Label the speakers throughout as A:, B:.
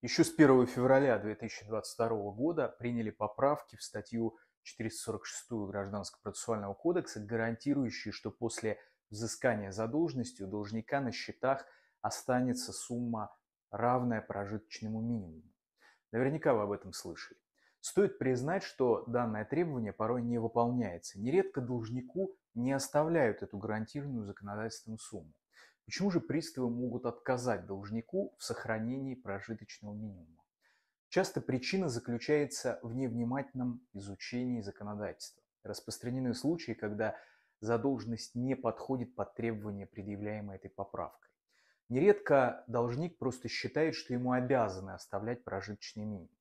A: Еще с 1 февраля 2022 года приняли поправки в статью 446 Гражданского процессуального кодекса, гарантирующие, что после взыскания задолженности у должника на счетах останется сумма, равная прожиточному минимуму. Наверняка вы об этом слышали. Стоит признать, что данное требование порой не выполняется. Нередко должнику не оставляют эту гарантированную законодательством сумму. Почему же приставы могут отказать должнику в сохранении прожиточного минимума? Часто причина заключается в невнимательном изучении законодательства. Распространены случаи, когда задолженность не подходит под требования, предъявляемые этой поправкой. Нередко должник просто считает, что ему обязаны оставлять прожиточный минимум.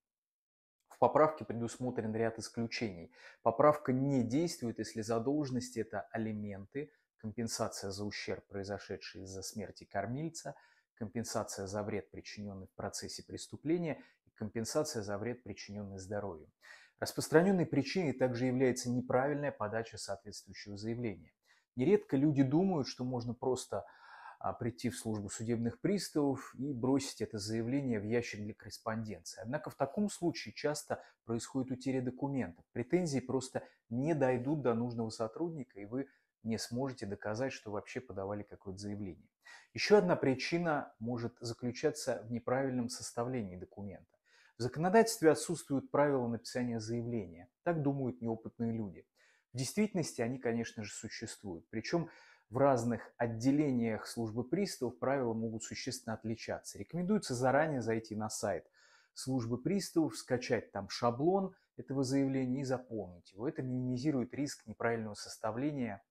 A: В поправке предусмотрен ряд исключений. Поправка не действует, если задолженность это алименты, компенсация за ущерб, произошедший из-за смерти кормильца, компенсация за вред, причиненный в процессе преступления, и компенсация за вред, причиненный здоровью. Распространенной причиной также является неправильная подача соответствующего заявления. Нередко люди думают, что можно просто а, прийти в службу судебных приставов и бросить это заявление в ящик для корреспонденции. Однако в таком случае часто происходит утеря документов. Претензии просто не дойдут до нужного сотрудника, и вы не сможете доказать, что вообще подавали какое-то заявление. Еще одна причина может заключаться в неправильном составлении документа. В законодательстве отсутствуют правила написания заявления. Так думают неопытные люди. В действительности они, конечно же, существуют. Причем в разных отделениях службы приставов правила могут существенно отличаться. Рекомендуется заранее зайти на сайт службы приставов, скачать там шаблон этого заявления и заполнить его. Это минимизирует риск неправильного составления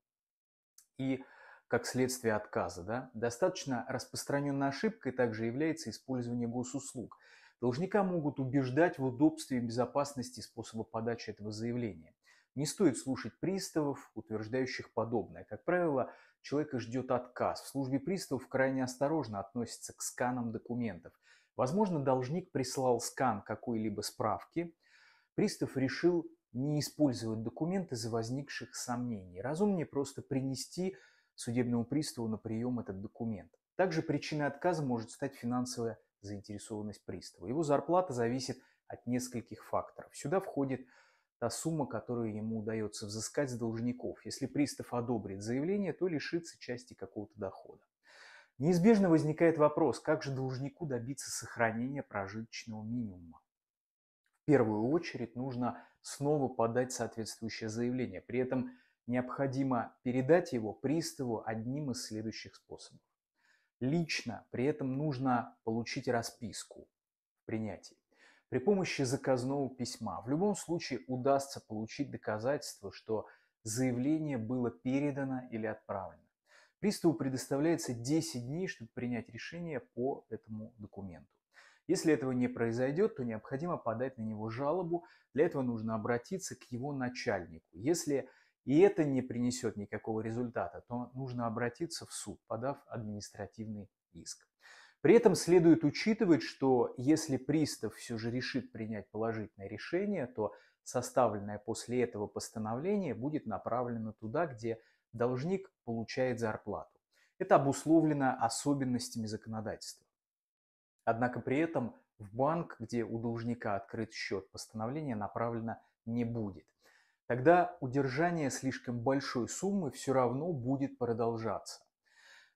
A: и как следствие отказа. Да? Достаточно распространенной ошибкой также является использование госуслуг. Должника могут убеждать в удобстве и безопасности способа подачи этого заявления. Не стоит слушать приставов, утверждающих подобное. Как правило, человека ждет отказ. В службе приставов крайне осторожно относятся к сканам документов. Возможно, должник прислал скан какой-либо справки. Пристав решил не использовать документы за возникших сомнений. Разумнее просто принести судебному приставу на прием этот документ. Также причиной отказа может стать финансовая заинтересованность пристава. Его зарплата зависит от нескольких факторов. Сюда входит та сумма, которую ему удается взыскать с должников. Если пристав одобрит заявление, то лишится части какого-то дохода. Неизбежно возникает вопрос, как же должнику добиться сохранения прожиточного минимума. В первую очередь нужно снова подать соответствующее заявление. При этом необходимо передать его приставу одним из следующих способов. Лично при этом нужно получить расписку в принятии. При помощи заказного письма в любом случае удастся получить доказательство, что заявление было передано или отправлено. Приставу предоставляется 10 дней, чтобы принять решение по этому документу. Если этого не произойдет, то необходимо подать на него жалобу. Для этого нужно обратиться к его начальнику. Если и это не принесет никакого результата, то нужно обратиться в суд, подав административный иск. При этом следует учитывать, что если пристав все же решит принять положительное решение, то составленное после этого постановление будет направлено туда, где должник получает зарплату. Это обусловлено особенностями законодательства. Однако при этом в банк, где у должника открыт счет, постановление направлено не будет. Тогда удержание слишком большой суммы все равно будет продолжаться.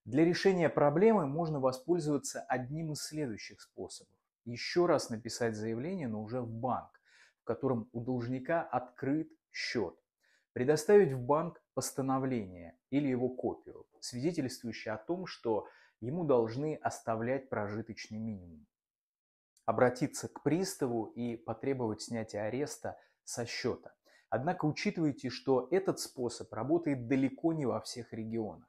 A: Для решения проблемы можно воспользоваться одним из следующих способов. Еще раз написать заявление, но уже в банк, в котором у должника открыт счет. Предоставить в банк постановление или его копию, свидетельствующее о том, что ему должны оставлять прожиточный минимум. Обратиться к приставу и потребовать снятия ареста со счета. Однако учитывайте, что этот способ работает далеко не во всех регионах.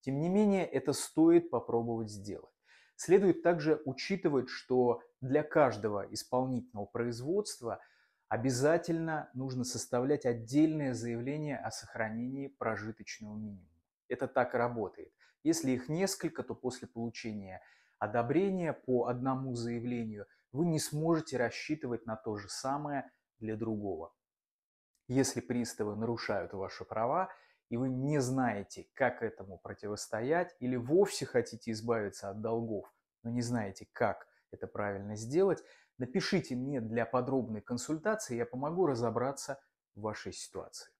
A: Тем не менее, это стоит попробовать сделать. Следует также учитывать, что для каждого исполнительного производства обязательно нужно составлять отдельное заявление о сохранении прожиточного минимума. Это так работает. Если их несколько, то после получения одобрения по одному заявлению вы не сможете рассчитывать на то же самое для другого. Если приставы нарушают ваши права, и вы не знаете, как этому противостоять, или вовсе хотите избавиться от долгов, но не знаете, как это правильно сделать, напишите мне для подробной консультации, я помогу разобраться в вашей ситуации.